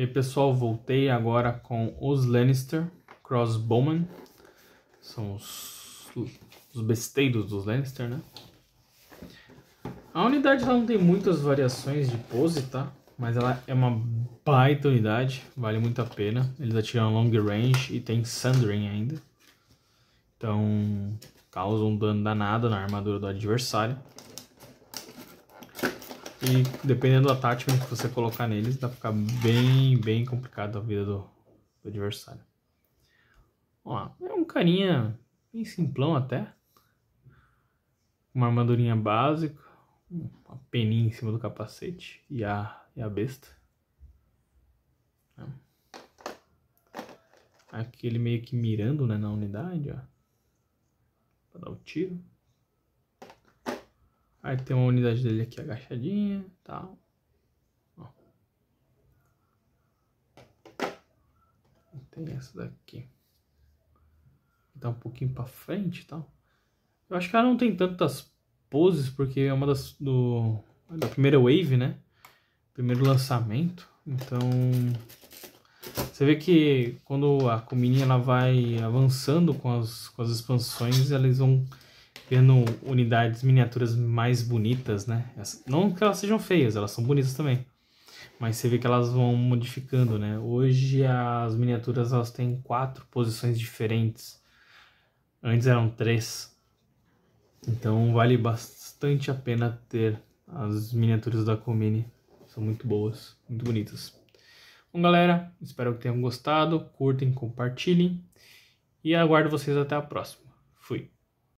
E pessoal, voltei agora com os Lannister, Crossbowman. São os, os besteiros dos Lannister, né? A unidade não tem muitas variações de pose, tá? Mas ela é uma baita unidade, vale muito a pena. Eles atiram long range e tem Sundering ainda. Então, causam um dano danado na armadura do adversário. E dependendo do tática que você colocar neles, dá pra ficar bem, bem complicado a vida do, do adversário. Ó, é um carinha bem simplão até. Uma armadurinha básica, uma peninha em cima do capacete e a, e a besta. É. Aqui ele meio que mirando né, na unidade, ó. Pra dar o um tiro. Aí tem uma unidade dele aqui agachadinha, tal. Ó. Tem essa daqui. Tá um pouquinho para frente, tal. Eu acho que ela não tem tantas poses, porque é uma das do da primeira wave, né? Primeiro lançamento. Então, você vê que quando a comininha ela vai avançando com as, com as expansões, elas vão vendo unidades miniaturas mais bonitas, né? Não que elas sejam feias, elas são bonitas também. Mas você vê que elas vão modificando, né? Hoje as miniaturas elas têm quatro posições diferentes. Antes eram três. Então vale bastante a pena ter as miniaturas da Comini. São muito boas, muito bonitas. Bom, galera, espero que tenham gostado. Curtem, compartilhem. E aguardo vocês até a próxima. Fui.